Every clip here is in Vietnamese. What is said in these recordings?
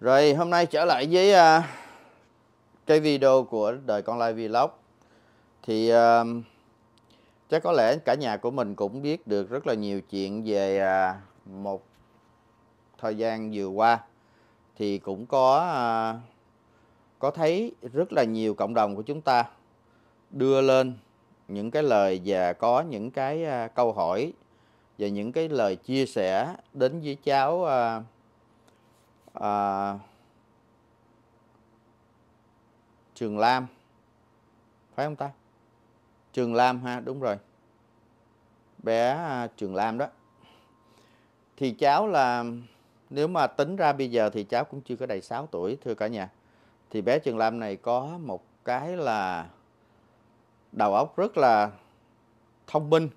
Rồi hôm nay trở lại với uh, cái video của đời con live vlog thì uh, chắc có lẽ cả nhà của mình cũng biết được rất là nhiều chuyện về uh, một thời gian vừa qua thì cũng có uh, có thấy rất là nhiều cộng đồng của chúng ta đưa lên những cái lời và có những cái uh, câu hỏi và những cái lời chia sẻ đến với cháu uh, à, Trường Lam phải không ta Trường Lam ha đúng rồi bé à, Trường Lam đó thì cháu là nếu mà tính ra bây giờ thì cháu cũng chưa có đầy 6 tuổi thưa cả nhà thì bé Trường Lam này có một cái là đầu óc rất là thông minh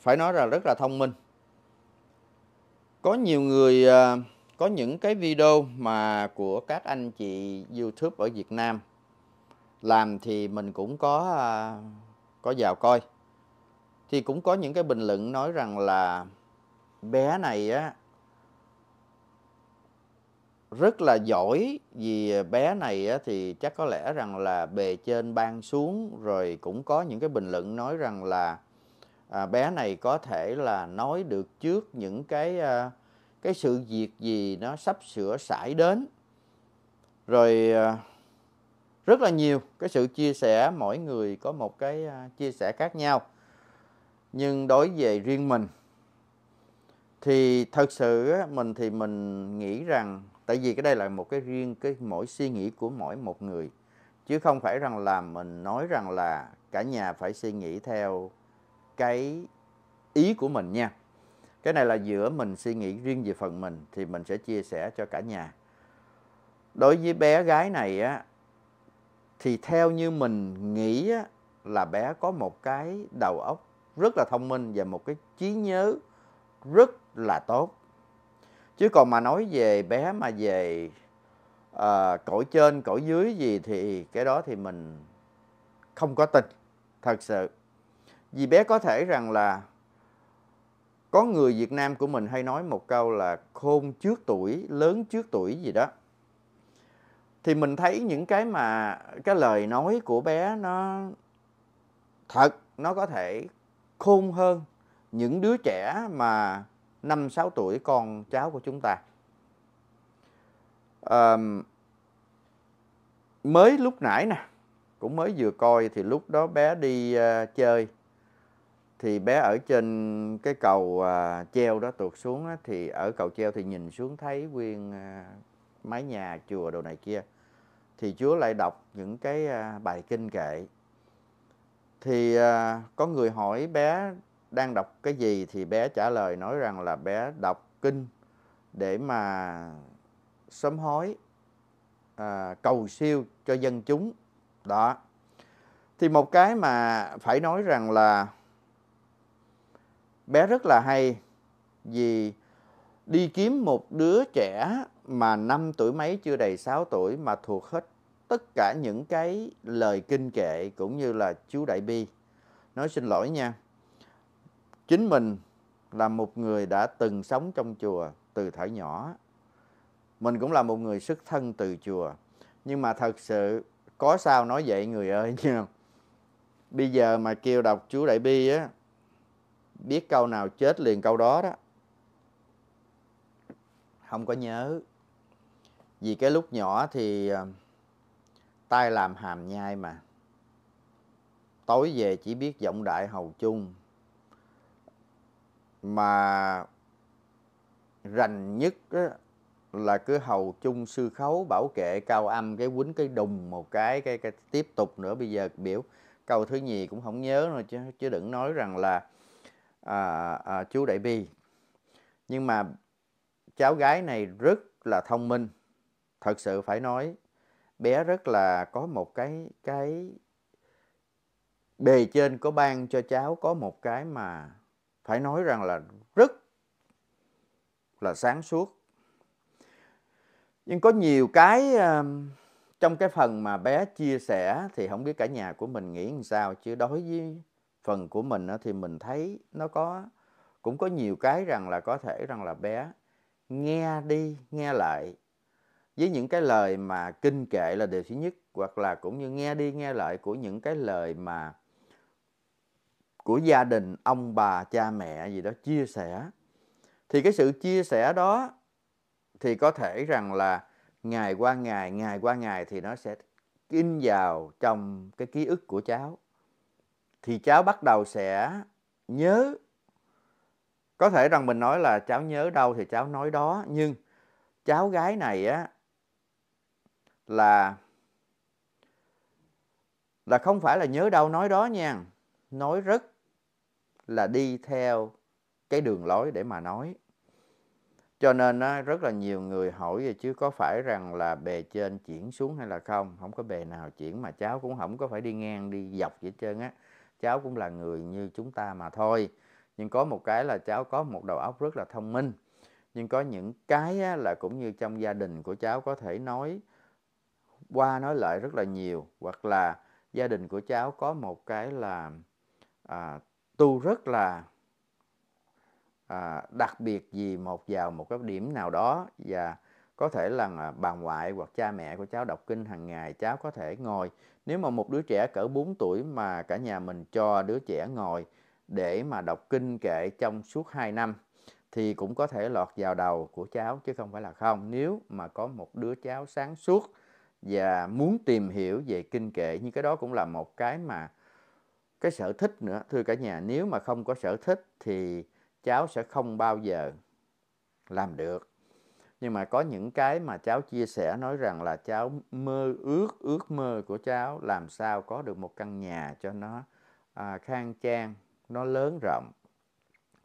phải nói là rất là thông minh có nhiều người uh, có những cái video mà của các anh chị YouTube ở Việt Nam làm thì mình cũng có à, có vào coi thì cũng có những cái bình luận nói rằng là bé này á rất là giỏi vì bé này á, thì chắc có lẽ rằng là bề trên ban xuống rồi cũng có những cái bình luận nói rằng là à, bé này có thể là nói được trước những cái à, cái sự việc gì nó sắp sửa xảy đến rồi à, rất là nhiều cái sự chia sẻ mỗi người có một cái à, chia sẻ khác nhau nhưng đối về riêng mình thì thật sự mình thì mình nghĩ rằng tại vì cái đây là một cái riêng cái mỗi suy nghĩ của mỗi một người chứ không phải rằng là mình nói rằng là cả nhà phải suy nghĩ theo cái ý của mình nha cái này là giữa mình suy nghĩ riêng về phần mình thì mình sẽ chia sẻ cho cả nhà đối với bé gái này á thì theo như mình nghĩ á, là bé có một cái đầu óc rất là thông minh và một cái trí nhớ rất là tốt chứ còn mà nói về bé mà về à, cõi trên cõi dưới gì thì cái đó thì mình không có tình thật sự vì bé có thể rằng là có người Việt Nam của mình hay nói một câu là khôn trước tuổi lớn trước tuổi gì đó thì mình thấy những cái mà cái lời nói của bé nó thật nó có thể khôn hơn những đứa trẻ mà năm sáu tuổi con cháu của chúng ta à, mới lúc nãy nè cũng mới vừa coi thì lúc đó bé đi uh, chơi thì bé ở trên cái cầu à, treo đó tuột xuống á, thì ở cầu treo thì nhìn xuống thấy nguyên à, mái nhà chùa đồ này kia thì chúa lại đọc những cái à, bài kinh kệ thì à, có người hỏi bé đang đọc cái gì thì bé trả lời nói rằng là bé đọc kinh để mà sớm hối à, cầu siêu cho dân chúng đó thì một cái mà phải nói rằng là bé rất là hay vì đi kiếm một đứa trẻ mà năm tuổi mấy chưa đầy 6 tuổi mà thuộc hết tất cả những cái lời kinh kệ cũng như là chú Đại Bi. Nói xin lỗi nha. Chính mình là một người đã từng sống trong chùa từ thở nhỏ. Mình cũng là một người xuất thân từ chùa. Nhưng mà thật sự có sao nói vậy người ơi nha. Bây giờ mà kêu đọc chú Đại Bi á biết câu nào chết liền câu đó đó không có nhớ vì cái lúc nhỏ thì ờ, tay làm hàm nhai mà tối về chỉ biết giọng đại hầu chung mà rành nhất á, là cứ hầu chung sư khấu bảo kệ cao âm cái quýnh cái đùng một cái cái, cái tiếp tục nữa bây giờ biểu câu thứ nhì cũng không nhớ rồi chứ chứ đừng nói rằng là à, à, chú Đại Bi nhưng mà cháu gái này rất là thông minh thật sự phải nói bé rất là có một cái cái bề trên có ban cho cháu có một cái mà phải nói rằng là rất là sáng suốt nhưng có nhiều cái um, trong cái phần mà bé chia sẻ thì không biết cả nhà của mình nghĩ làm sao chứ đối với phần của mình thì mình thấy nó có cũng có nhiều cái rằng là có thể rằng là bé nghe đi nghe lại với những cái lời mà kinh kệ là điều thứ nhất hoặc là cũng như nghe đi nghe lại của những cái lời mà của gia đình ông bà cha mẹ gì đó chia sẻ thì cái sự chia sẻ đó thì có thể rằng là ngày qua ngày ngày qua ngày thì nó sẽ in vào trong cái ký ức của cháu thì cháu bắt đầu sẽ nhớ có thể rằng mình nói là cháu nhớ đâu thì cháu nói đó nhưng cháu gái này á là là không phải là nhớ đâu nói đó nha nói rất là đi theo cái đường lối để mà nói cho nên á, rất là nhiều người hỏi về chứ có phải rằng là bề trên chuyển xuống hay là không không có bề nào chuyển mà cháu cũng không có phải đi ngang đi dọc vậy hết trơn á cháu cũng là người như chúng ta mà thôi nhưng có một cái là cháu có một đầu óc rất là thông minh nhưng có những cái là cũng như trong gia đình của cháu có thể nói qua nói lại rất là nhiều hoặc là gia đình của cháu có một cái là à, tu rất là à, đặc biệt vì một vào một cái điểm nào đó và có thể là à, bà ngoại hoặc cha mẹ của cháu đọc kinh hàng ngày cháu có thể ngồi nếu mà một đứa trẻ cỡ 4 tuổi mà cả nhà mình cho đứa trẻ ngồi để mà đọc kinh kệ trong suốt 2 năm thì cũng có thể lọt vào đầu của cháu chứ không phải là không nếu mà có một đứa cháu sáng suốt và muốn tìm hiểu về kinh kệ như cái đó cũng là một cái mà cái sở thích nữa thưa cả nhà nếu mà không có sở thích thì cháu sẽ không bao giờ làm được nhưng mà có những cái mà cháu chia sẻ nói rằng là cháu mơ ước ước mơ của cháu làm sao có được một căn nhà cho nó à, khang trang nó lớn rộng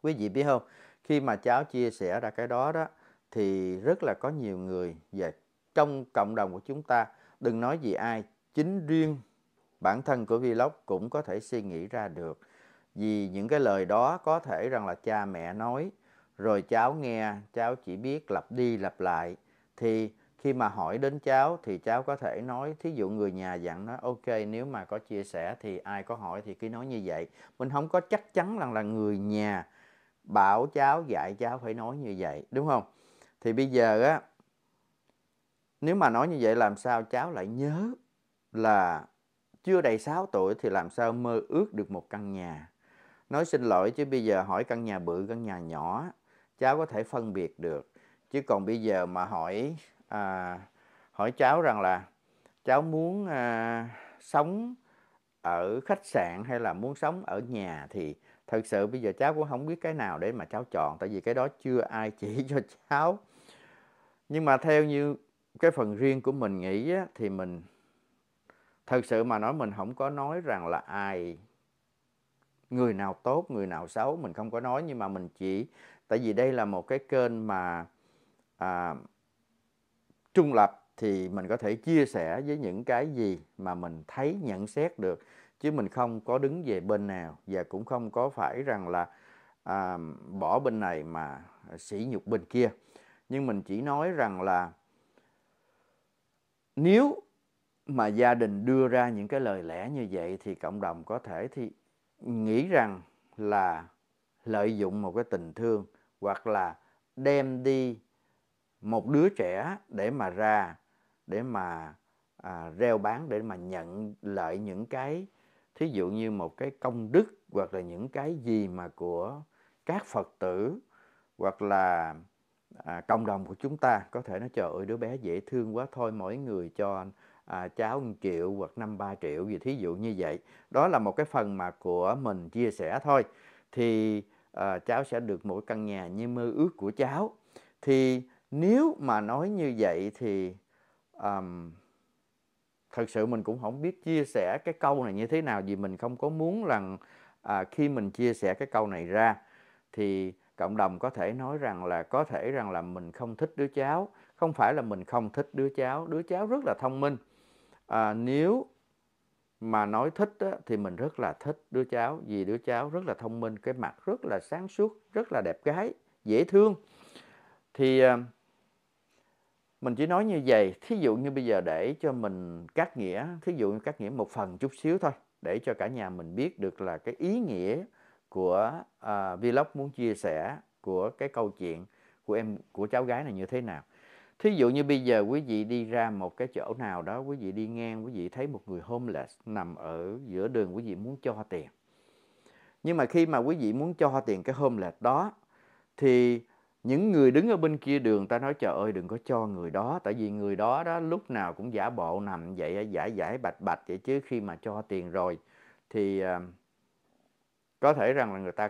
quý vị biết không khi mà cháu chia sẻ ra cái đó đó thì rất là có nhiều người và trong cộng đồng của chúng ta đừng nói gì ai chính riêng bản thân của vlog cũng có thể suy nghĩ ra được vì những cái lời đó có thể rằng là cha mẹ nói rồi cháu nghe cháu chỉ biết lặp đi lặp lại thì khi mà hỏi đến cháu thì cháu có thể nói thí dụ người nhà dặn nó ok nếu mà có chia sẻ thì ai có hỏi thì cứ nói như vậy mình không có chắc chắn rằng là người nhà bảo cháu dạy cháu phải nói như vậy đúng không thì bây giờ á nếu mà nói như vậy làm sao cháu lại nhớ là chưa đầy 6 tuổi thì làm sao mơ ước được một căn nhà nói xin lỗi chứ bây giờ hỏi căn nhà bự căn nhà nhỏ cháu có thể phân biệt được chứ còn bây giờ mà hỏi à, hỏi cháu rằng là cháu muốn à, sống ở khách sạn hay là muốn sống ở nhà thì thật sự bây giờ cháu cũng không biết cái nào để mà cháu chọn tại vì cái đó chưa ai chỉ cho cháu nhưng mà theo như cái phần riêng của mình nghĩ á, thì mình thật sự mà nói mình không có nói rằng là ai người nào tốt người nào xấu mình không có nói nhưng mà mình chỉ tại vì đây là một cái kênh mà à, trung lập thì mình có thể chia sẻ với những cái gì mà mình thấy nhận xét được chứ mình không có đứng về bên nào và cũng không có phải rằng là à, bỏ bên này mà sỉ nhục bên kia nhưng mình chỉ nói rằng là nếu mà gia đình đưa ra những cái lời lẽ như vậy thì cộng đồng có thể thì nghĩ rằng là lợi dụng một cái tình thương hoặc là đem đi một đứa trẻ để mà ra để mà à, reo bán để mà nhận lợi những cái thí dụ như một cái công đức hoặc là những cái gì mà của các phật tử hoặc là à, cộng đồng của chúng ta có thể nói trời ơi đứa bé dễ thương quá thôi mỗi người cho à, cháu 1 triệu hoặc 5 3 triệu gì thí dụ như vậy. Đó là một cái phần mà của mình chia sẻ thôi. Thì à, cháu sẽ được mỗi căn nhà như mơ ước của cháu. Thì nếu mà nói như vậy thì um, thật sự mình cũng không biết chia sẻ cái câu này như thế nào vì mình không có muốn rằng à, khi mình chia sẻ cái câu này ra thì cộng đồng có thể nói rằng là có thể rằng là mình không thích đứa cháu không phải là mình không thích đứa cháu đứa cháu rất là thông minh à, nếu mà nói thích á, thì mình rất là thích đứa cháu vì đứa cháu rất là thông minh cái mặt rất là sáng suốt rất là đẹp gái dễ thương thì à, mình chỉ nói như vậy thí dụ như bây giờ để cho mình cắt nghĩa thí dụ như cắt nghĩa một phần chút xíu thôi để cho cả nhà mình biết được là cái ý nghĩa của uh, vlog muốn chia sẻ của cái câu chuyện của em của cháu gái này như thế nào Thí dụ như bây giờ quý vị đi ra một cái chỗ nào đó, quý vị đi ngang, quý vị thấy một người homeless nằm ở giữa đường, quý vị muốn cho tiền. Nhưng mà khi mà quý vị muốn cho tiền cái homeless đó, thì những người đứng ở bên kia đường ta nói trời ơi đừng có cho người đó tại vì người đó đó lúc nào cũng giả bộ nằm vậy giải giải bạch bạch vậy chứ khi mà cho tiền rồi thì uh, có thể rằng là người ta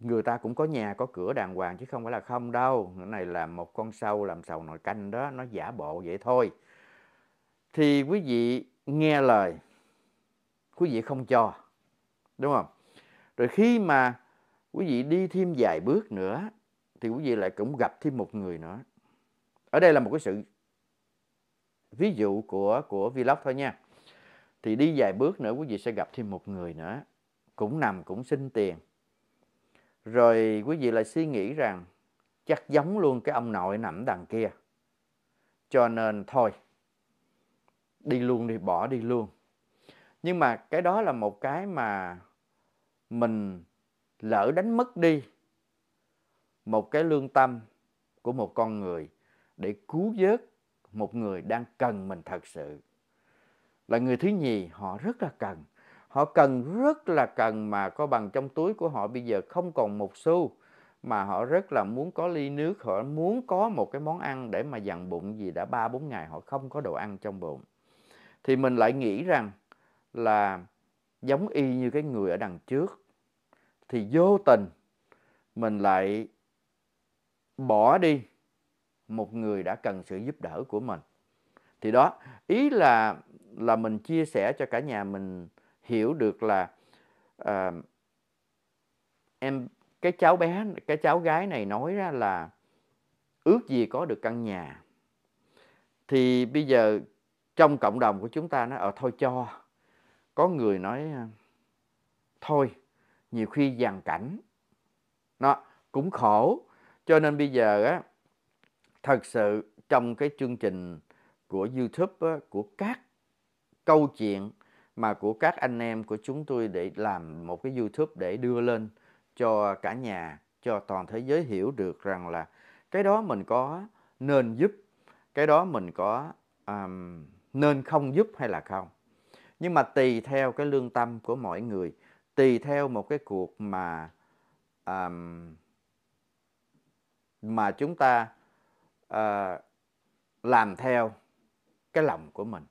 người ta cũng có nhà có cửa đàng hoàng chứ không phải là không đâu cái này là một con sâu làm sầu nồi canh đó nó giả bộ vậy thôi thì quý vị nghe lời quý vị không cho đúng không rồi khi mà quý vị đi thêm vài bước nữa thì quý vị lại cũng gặp thêm một người nữa ở đây là một cái sự ví dụ của của vlog thôi nha thì đi vài bước nữa quý vị sẽ gặp thêm một người nữa cũng nằm cũng xin tiền rồi quý vị lại suy nghĩ rằng chắc giống luôn cái ông nội nằm đằng kia cho nên thôi đi luôn đi bỏ đi luôn nhưng mà cái đó là một cái mà mình lỡ đánh mất đi một cái lương tâm của một con người để cứu vớt một người đang cần mình thật sự là người thứ nhì họ rất là cần họ cần rất là cần mà có bằng trong túi của họ bây giờ không còn một xu mà họ rất là muốn có ly nước họ muốn có một cái món ăn để mà dằn bụng gì đã ba bốn ngày họ không có đồ ăn trong bụng thì mình lại nghĩ rằng là giống y như cái người ở đằng trước thì vô tình mình lại bỏ đi một người đã cần sự giúp đỡ của mình thì đó ý là là mình chia sẻ cho cả nhà mình hiểu được là uh, em cái cháu bé cái cháu gái này nói ra là ước gì có được căn nhà thì bây giờ trong cộng đồng của chúng ta nó ở thôi cho có người nói ờ, thôi nhiều khi dàn cảnh nó cũng khổ cho nên bây giờ á thật sự trong cái chương trình của youtube á, của các câu chuyện mà của các anh em của chúng tôi để làm một cái YouTube để đưa lên cho cả nhà, cho toàn thế giới hiểu được rằng là cái đó mình có nên giúp, cái đó mình có um, nên không giúp hay là không. Nhưng mà tùy theo cái lương tâm của mọi người, tùy theo một cái cuộc mà um, mà chúng ta uh, làm theo cái lòng của mình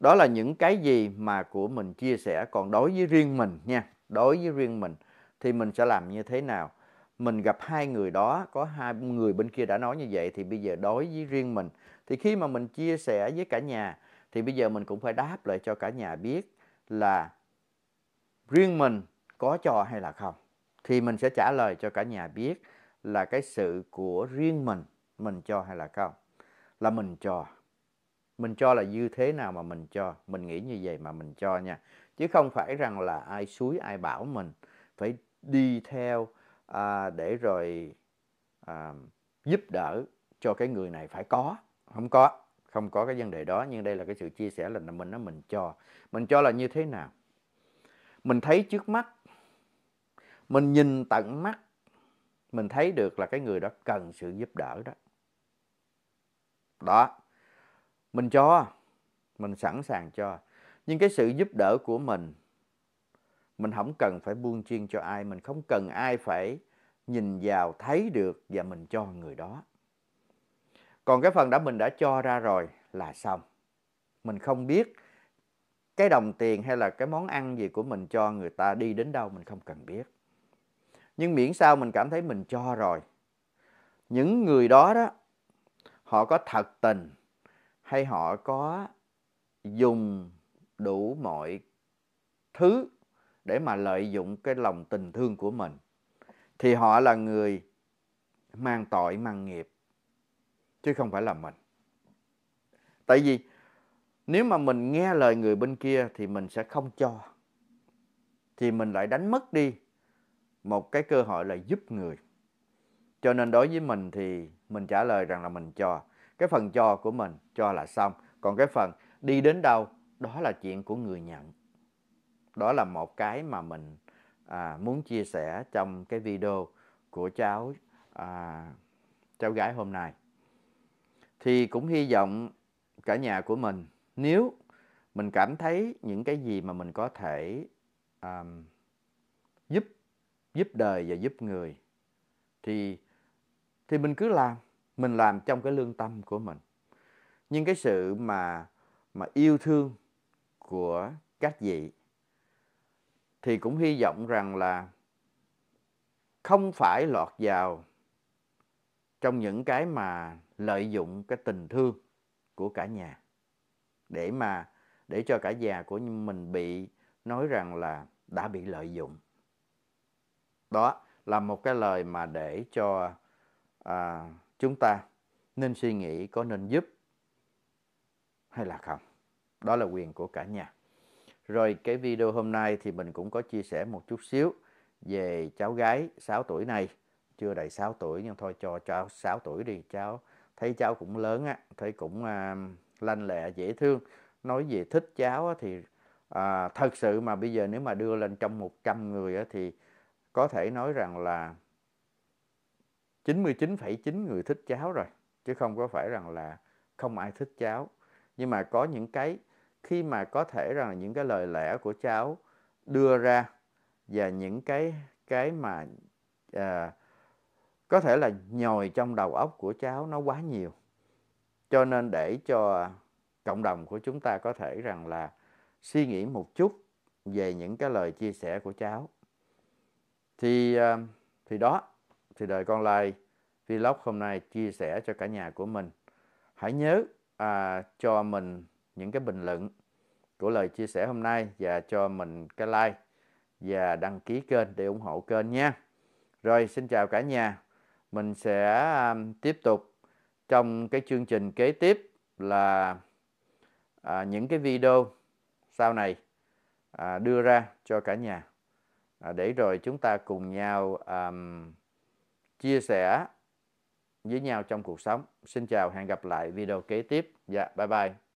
đó là những cái gì mà của mình chia sẻ còn đối với riêng mình nha đối với riêng mình thì mình sẽ làm như thế nào mình gặp hai người đó có hai người bên kia đã nói như vậy thì bây giờ đối với riêng mình thì khi mà mình chia sẻ với cả nhà thì bây giờ mình cũng phải đáp lại cho cả nhà biết là riêng mình có cho hay là không thì mình sẽ trả lời cho cả nhà biết là cái sự của riêng mình mình cho hay là không là mình cho mình cho là như thế nào mà mình cho mình nghĩ như vậy mà mình cho nha chứ không phải rằng là ai suối ai bảo mình phải đi theo à, để rồi à, giúp đỡ cho cái người này phải có không có không có cái vấn đề đó nhưng đây là cái sự chia sẻ là mình nó mình cho mình cho là như thế nào mình thấy trước mắt mình nhìn tận mắt mình thấy được là cái người đó cần sự giúp đỡ đó đó mình cho mình sẵn sàng cho nhưng cái sự giúp đỡ của mình mình không cần phải buông chiên cho ai mình không cần ai phải nhìn vào thấy được và mình cho người đó còn cái phần đã mình đã cho ra rồi là xong mình không biết cái đồng tiền hay là cái món ăn gì của mình cho người ta đi đến đâu mình không cần biết nhưng miễn sao mình cảm thấy mình cho rồi những người đó đó họ có thật tình hay họ có dùng đủ mọi thứ để mà lợi dụng cái lòng tình thương của mình thì họ là người mang tội mang nghiệp chứ không phải là mình tại vì nếu mà mình nghe lời người bên kia thì mình sẽ không cho thì mình lại đánh mất đi một cái cơ hội là giúp người cho nên đối với mình thì mình trả lời rằng là mình cho cái phần cho của mình cho là xong còn cái phần đi đến đâu đó là chuyện của người nhận đó là một cái mà mình à, muốn chia sẻ trong cái video của cháu à, cháu gái hôm nay thì cũng hy vọng cả nhà của mình nếu mình cảm thấy những cái gì mà mình có thể um, giúp giúp đời và giúp người thì thì mình cứ làm mình làm trong cái lương tâm của mình nhưng cái sự mà mà yêu thương của các vị thì cũng hy vọng rằng là không phải lọt vào trong những cái mà lợi dụng cái tình thương của cả nhà để mà để cho cả già của mình bị nói rằng là đã bị lợi dụng đó là một cái lời mà để cho à, chúng ta nên suy nghĩ có nên giúp hay là không. Đó là quyền của cả nhà. Rồi cái video hôm nay thì mình cũng có chia sẻ một chút xíu về cháu gái 6 tuổi này. Chưa đầy 6 tuổi nhưng thôi cho cháu 6 tuổi đi. Cháu thấy cháu cũng lớn á, thấy cũng à, lanh lẹ, dễ thương. Nói về thích cháu á, thì à, thật sự mà bây giờ nếu mà đưa lên trong 100 người á, thì có thể nói rằng là 99,9 người thích cháo rồi chứ không có phải rằng là không ai thích cháo nhưng mà có những cái khi mà có thể rằng là những cái lời lẽ của cháu đưa ra và những cái cái mà à, có thể là nhồi trong đầu óc của cháu nó quá nhiều cho nên để cho cộng đồng của chúng ta có thể rằng là suy nghĩ một chút về những cái lời chia sẻ của cháu thì à, thì đó thì đợi con like vlog hôm nay chia sẻ cho cả nhà của mình. Hãy nhớ à, cho mình những cái bình luận của lời chia sẻ hôm nay và cho mình cái like và đăng ký kênh để ủng hộ kênh nha. Rồi xin chào cả nhà. Mình sẽ um, tiếp tục trong cái chương trình kế tiếp là à, những cái video sau này à, đưa ra cho cả nhà à, để rồi chúng ta cùng nhau um, chia sẻ với nhau trong cuộc sống. Xin chào, hẹn gặp lại video kế tiếp. Dạ, bye bye.